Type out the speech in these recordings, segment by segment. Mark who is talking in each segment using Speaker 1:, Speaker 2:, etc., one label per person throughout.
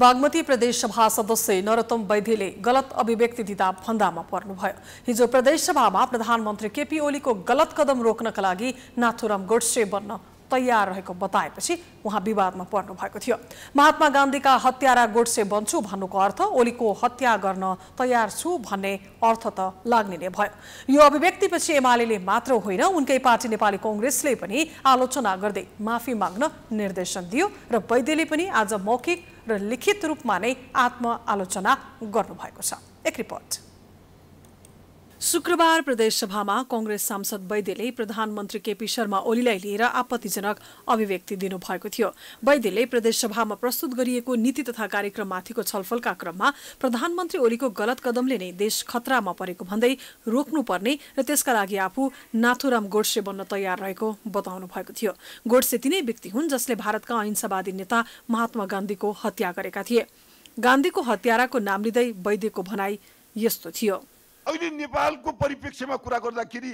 Speaker 1: बागमती प्रदेशसभा सदस्य नरोत्तम वैद्यले गलत अभिव्यक्ति दिँदा फन्दामा पर्नुभयो हिजो प्रदेशसभामा प्रधानमन्त्री केपी ओलीको गलत कदम रोक्नका लागि नाथुराम गोडसे बन्न तयार रहेको बताएपछि उहाँ विवादमा पर्नुभएको थियो महात्मा गान्धीका हत्यारा गोडसे बन्छु भन्नुको अर्थ ओलीको हत्या गर्न तयार छु भन्ने अर्थ त लाग्ने नै भयो यो अभिव्यक्तिपछि एमाले मात्र होइन उनकै पार्टी नेपाली कङ्ग्रेसले पनि आलोचना गर्दै माफी माग्न निर्देशन दियो र वैद्यले पनि आज मौखिक र लिखित रूपमा नै आत्मआलोचना गर्नुभएको छ एक रिपोर्ट शुक्रबार प्रदेशसभामा कंग्रेस सांसद वैद्यले प्रधानमन्त्री केपी शर्मा ओलीलाई लिएर आपत्तिजनक अभिव्यक्ति दिनुभएको थियो वैद्यले प्रदेशसभामा प्रस्तुत गरिएको नीति तथा कार्यक्रममाथिको छलफलका क्रममा प्रधानमन्त्री ओलीको गलत कदमले नै देश खतरामा परेको भन्दै रोक्नुपर्ने र त्यसका लागि आफू नाथुराम गोडसे बन्न तयार रहेको बताउनु भएको थियो गोडसे तिनै व्यक्ति हुन् जसले भारतका अहिंसावादी नेता महात्मा गान्धीको हत्या गरेका थिए गान्धीको हत्याराको नाम लिँदै वैद्यको भनाई यस्तो
Speaker 2: थियो अहिले नेपालको परिप्रेक्ष्यमा कुरा गर्दाखेरि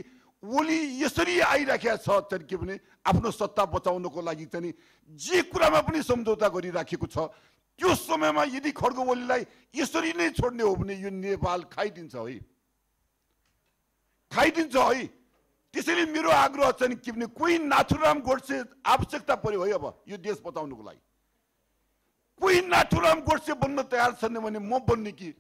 Speaker 2: ओली यसरी आइराखेका छ के भने आफ्नो सत्ता बचाउनको लागि चाहिँ जे कुरामा पनि सम्झौता गरिराखेको छ त्यो समयमा यदि खड्गो ओलीलाई यसरी नै छोड्ने हो भने यो नेपाल खाइदिन्छ है खाइदिन्छ है त्यसैले मेरो आग्रह चाहिँ के भने कोही नाथुराम गोडसे आवश्यकता पर्यो है अब यो देश बचाउनुको लागि कोही नाथुराम गोडसे बन्न तयार छैन भने म बन्ने कि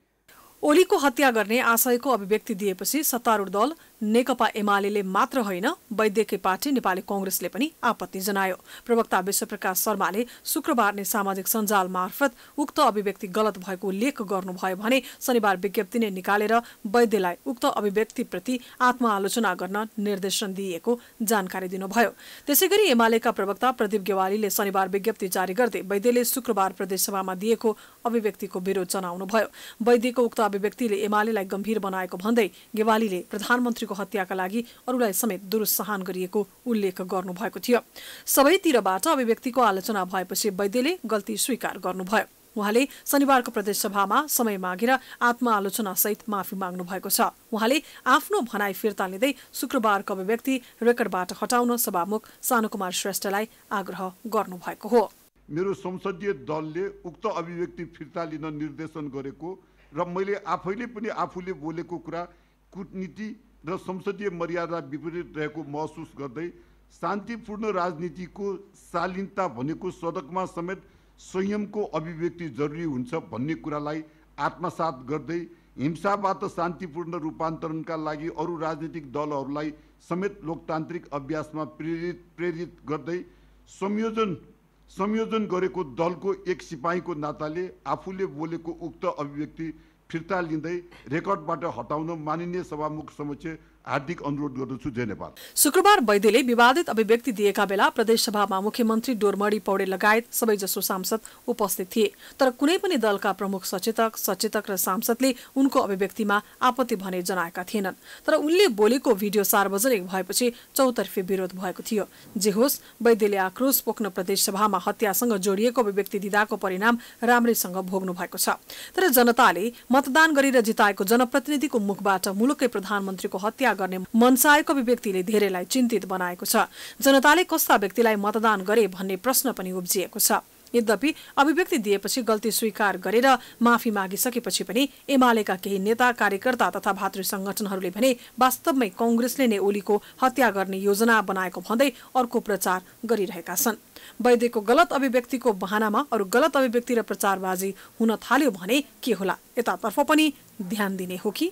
Speaker 2: ओलीको हत्या
Speaker 1: गर्ने आशयको अभिव्यक्ति दिएपछि सत्तारूढ़ दल नेकपा एमाले मात्र होइन वैद्यकीय पार्टी नेपाली कंग्रेसले पनि आपत्ति जनायो प्रवक्ता विश्वप्रकाश शर्माले शुक्रबार नै सामाजिक सञ्जाल मार्फत उक्त अभिव्यक्ति गलत भएको उल्लेख गर्नुभयो भने शनिबार विज्ञप्ति नै निकालेर वैद्यलाई उक्त अभिव्यक्तिप्रति आत्मआलोचना गर्न निर्देशन दिएको जानकारी दिनुभयो त्यसै गरी एमालेका प्रवक्ता प्रदीप गेवालीले शनिबार विज्ञप्ति जारी गर्दै वैद्यले शुक्रबार प्रदेशसभामा दिएको अभिव्यक्तिको विरोध जनाउनुभयो वैद्यको उक्त अभिव्यक्तिले एमालेलाई गम्भीर बनाएको भन्दै गेवालीले प्रधानमन्त्रीको हत्याका लागि अरूलाई समेत दुरुत्साहन गरिएको उल्लेख गर्नुभएको थियो सबैतिरबाट अभिव्यक्तिको आलोचना भएपछि वैद्यले गल्ती स्वीकार गर्नुभयो उहाँले शनिबारको प्रदेशसभामा समय मागेर आत्मआलोचना सहित माफी माग्नु भएको छ उहाँले आफ्नो भनाई फिर्ता लिँदै शुक्रबारको अभिव्यक्ति रेकर्डबाट हटाउन सभामुख कुमार श्रेष्ठलाई आग्रह गर्नुभएको हो
Speaker 2: मेरो संसदीय दलले उक्त अभिव्यक्ति फिर्ता लिन निर्देशन गरेको र मैले आफैले पनि आफूले बोलेको कुरा कुटनीति र संसदीय मर्यादा विपरीत रहेको महसुस गर्दै शान्तिपूर्ण राजनीतिको शालीनता भनेको सडकमा समेत संयमको अभिव्यक्ति जरुरी हुन्छ भन्ने कुरालाई आत्मसात गर्दै हिंसाबाट शान्तिपूर्ण रूपान्तरणका लागि अरू राजनीतिक दलहरूलाई समेत लोकतान्त्रिक अभ्यासमा प्रेरित प्रेरित गर्दै संयोजन संयोजन गरेको दलको एक सिपाहीको नाताले आफूले बोलेको उक्त अभिव्यक्ति फिर्ता लिँदै रेकर्डबाट हटाउन मानिने सभामुख समक्ष हार्दिक अनुरोध गर्दछु जय नेपाल
Speaker 1: शुक्रबार वैद्यले विवादित अभिव्यक्ति दिएका बेला प्रदेशसभामा मुख्यमन्त्री डोरमणी पौडेल लगायत सबैजसो सांसद उपस्थित थिए तर कुनै पनि दलका प्रमुख सचेतक सचेतक र सांसदले उनको अभिव्यक्तिमा आपत्ति भने जनाएका थिएनन् तर उनले बोलेको भिडियो सार्वजनिक भएपछि चौतर्फी विरोध भएको थियो जे होस् वैद्यले आक्रोश पोख्न प्रदेशसभामा हत्यासँग जोडिएको अभिव्यक्ति दिँदाको परिणाम राम्रैसँग भोग्नु भएको छ तर जनताले मतदान गरेर जिताएको जनप्रतिनिधिको मुखबाट मुलुकै प्रधानमन्त्रीको हत्या प्रतिक्रिया गर्ने मनसाएको अभिव्यक्तिले धेरैलाई चिन्तित बनाएको छ जनताले कस्ता व्यक्तिलाई मतदान गरे भन्ने प्रश्न पनि उब्जिएको छ यद्यपि अभिव्यक्ति दिएपछि गल्ती स्वीकार गरेर माफी मागिसकेपछि पनि एमालेका केही नेता कार्यकर्ता तथा भातृ संगठनहरूले भने वास्तवमै कंग्रेसले नै ओलीको हत्या गर्ने योजना बनाएको भन्दै अर्को प्रचार गरिरहेका छन् वैद्यको गलत अभिव्यक्तिको बहानामा अरू गलत अभिव्यक्ति र प्रचारबाजी हुन थाल्यो भने के होला यतातर्फ पनि ध्यान दिने हो कि